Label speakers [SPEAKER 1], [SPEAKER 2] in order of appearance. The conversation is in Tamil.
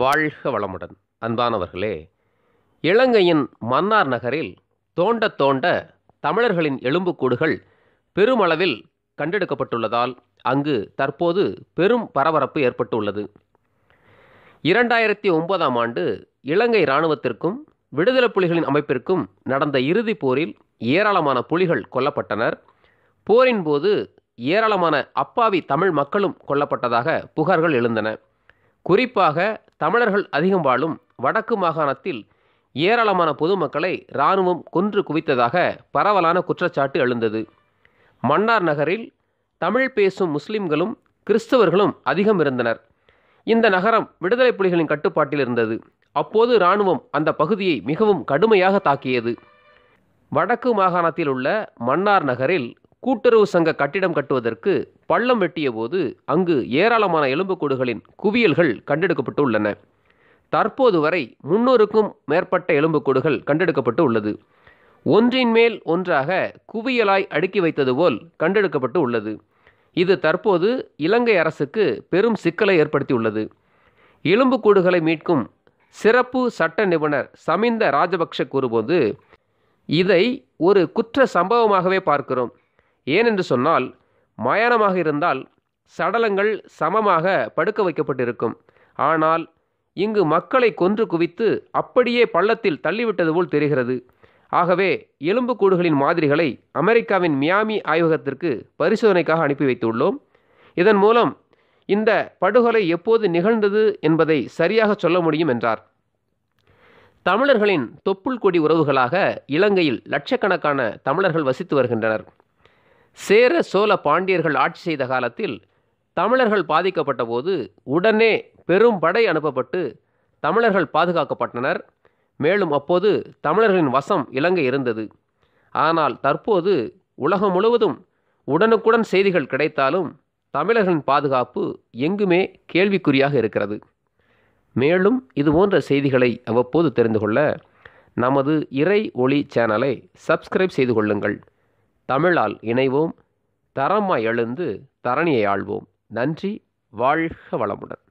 [SPEAKER 1] வாழ்க வளமுடன் அன்பானவர்களே இலங்கையின் மன்னார் நகரில் தோண்ட தோண்ட தமிழர்களின் எலும்புக்கூடுகள் பெருமளவில் கண்டெடுக்கப்பட்டுள்ளதால் அங்கு தற்போது பெரும் பரபரப்பு ஏற்பட்டுள்ளது இரண்டாயிரத்தி ஒன்பதாம் ஆண்டு இலங்கை இராணுவத்திற்கும் விடுதலை புலிகளின் அமைப்பிற்கும் நடந்த இறுதிப் போரில் ஏராளமான புலிகள் கொல்லப்பட்டனர் போரின் போது ஏராளமான அப்பாவி தமிழ் மக்களும் கொல்லப்பட்டதாக புகார்கள் எழுந்தன குறிப்பாக தமிழர்கள் அதிகம் வாழும் வடக்கு மாகாணத்தில் ஏராளமான பொதுமக்களை இராணுவம் கொன்று குவித்ததாக பரவலான குற்றச்சாட்டு எழுந்தது மன்னார் நகரில் தமிழ் பேசும் முஸ்லிம்களும் கிறிஸ்தவர்களும் அதிகம் இருந்தனர் இந்த நகரம் விடுதலை புலிகளின் கட்டுப்பாட்டில் இருந்தது அப்போது இராணுவம் அந்த பகுதியை மிகவும் கடுமையாக தாக்கியது வடக்கு மாகாணத்தில் உள்ள மன்னார் நகரில் கூட்டுறவு சங்க கட்டிடம் கட்டுவதற்கு பள்ளம் வெட்டிய போது அங்கு ஏராளமான எலும்புக்கூடுகளின் குவியல்கள் கண்டெடுக்கப்பட்டு உள்ளன தற்போது வரை முன்னூறுக்கும் மேற்பட்ட எலும்புக்கூடுகள் கண்டெடுக்கப்பட்டு உள்ளது ஒன்றின் மேல் ஒன்றாக குவியலாய் அடுக்கி வைத்தது போல் கண்டெடுக்கப்பட்டு உள்ளது இது தற்போது இலங்கை அரசுக்கு பெரும் சிக்கலை ஏற்படுத்தியுள்ளது எலும்புக்கூடுகளை மீட்கும் சிறப்பு சட்ட நிபுணர் சமிந்த ராஜபக்ஷ கூறும்போது இதை ஒரு குற்ற சம்பவமாகவே பார்க்கிறோம் ஏனென்று சொன்னால் மயானமாக இருந்தால் சடலங்கள் சமமாக படுக்க வைக்கப்பட்டிருக்கும் ஆனால் இங்கு மக்களை கொன்று குவித்து அப்படியே பள்ளத்தில் தள்ளிவிட்டது போல் தெரிகிறது ஆகவே எலும்புக்கூடுகளின் மாதிரிகளை அமெரிக்காவின் மியாமி ஆய்வகத்திற்கு பரிசோதனைக்காக அனுப்பி வைத்துள்ளோம் இதன் மூலம் இந்த படுகொலை எப்போது நிகழ்ந்தது என்பதை சரியாக சொல்ல முடியும் என்றார் தமிழர்களின் தொப்புள் கொடி உறவுகளாக இலங்கையில் லட்சக்கணக்கான தமிழர்கள் வசித்து வருகின்றனர் சேர சோழ பாண்டியர்கள் ஆட்சி செய்த காலத்தில் தமிழர்கள் பாதிக்கப்பட்ட போது உடனே பெரும் படை அனுப்பப்பட்டு தமிழர்கள் பாதுகாக்கப்பட்டனர் மேலும் அப்போது தமிழர்களின் வசம் இலங்கை இருந்தது ஆனால் தற்போது உலகம் முழுவதும் உடனுக்குடன் செய்திகள் கிடைத்தாலும் தமிழர்களின் பாதுகாப்பு எங்குமே கேள்விக்குறியாக இருக்கிறது மேலும் இது போன்ற செய்திகளை அவ்வப்போது தெரிந்து கொள்ள நமது இறை ஒளி சேனலை சப்ஸ்கிரைப் செய்து கொள்ளுங்கள் தமிழால் இணைவோம் தரமாய் எழுந்து தரணியை ஆள்வோம் நன்றி வாழ்க வளமுடன்